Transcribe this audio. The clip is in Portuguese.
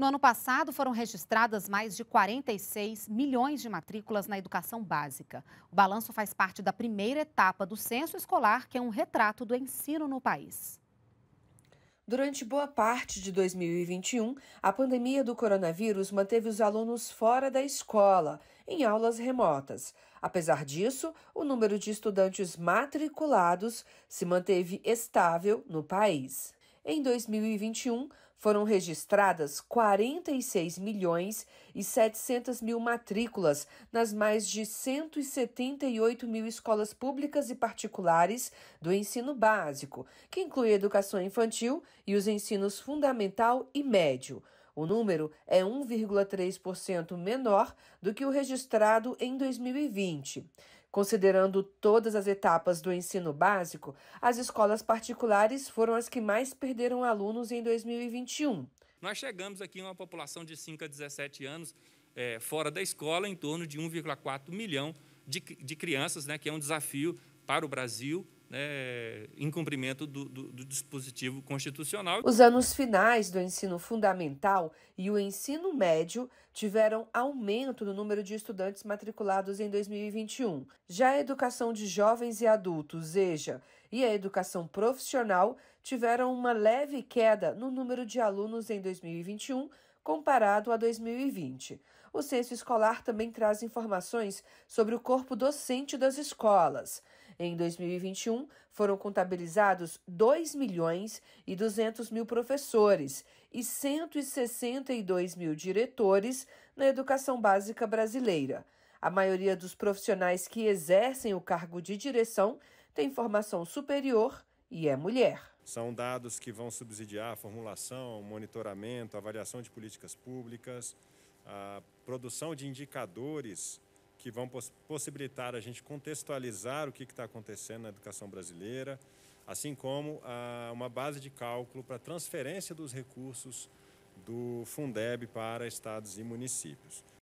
No ano passado, foram registradas mais de 46 milhões de matrículas na educação básica. O balanço faz parte da primeira etapa do censo escolar, que é um retrato do ensino no país. Durante boa parte de 2021, a pandemia do coronavírus manteve os alunos fora da escola, em aulas remotas. Apesar disso, o número de estudantes matriculados se manteve estável no país. Em 2021, foram registradas 46 milhões e 700 mil matrículas nas mais de 178 mil escolas públicas e particulares do ensino básico, que inclui a educação infantil e os ensinos fundamental e médio. O número é 1,3% menor do que o registrado em 2020. Considerando todas as etapas do ensino básico, as escolas particulares foram as que mais perderam alunos em 2021. Nós chegamos aqui a uma população de 5 a 17 anos é, fora da escola, em torno de 1,4 milhão de, de crianças, né, que é um desafio para o Brasil né, em cumprimento do, do, do, dispositivo constitucional. Os anos finais do ensino fundamental e o ensino médio tiveram aumento no número de estudantes matriculados em 2021. Já a educação de jovens e adultos, EJA, e a educação profissional tiveram uma leve queda no número de alunos em 2021 comparado a 2020. O censo escolar também traz informações sobre o corpo docente das escolas. Em 2021, foram contabilizados 2 milhões e 200 mil professores e 162 mil diretores na educação básica brasileira. A maioria dos profissionais que exercem o cargo de direção tem formação superior e é mulher. São dados que vão subsidiar a formulação, monitoramento, avaliação de políticas públicas, a produção de indicadores que vão poss possibilitar a gente contextualizar o que está acontecendo na educação brasileira, assim como a, uma base de cálculo para transferência dos recursos do Fundeb para estados e municípios.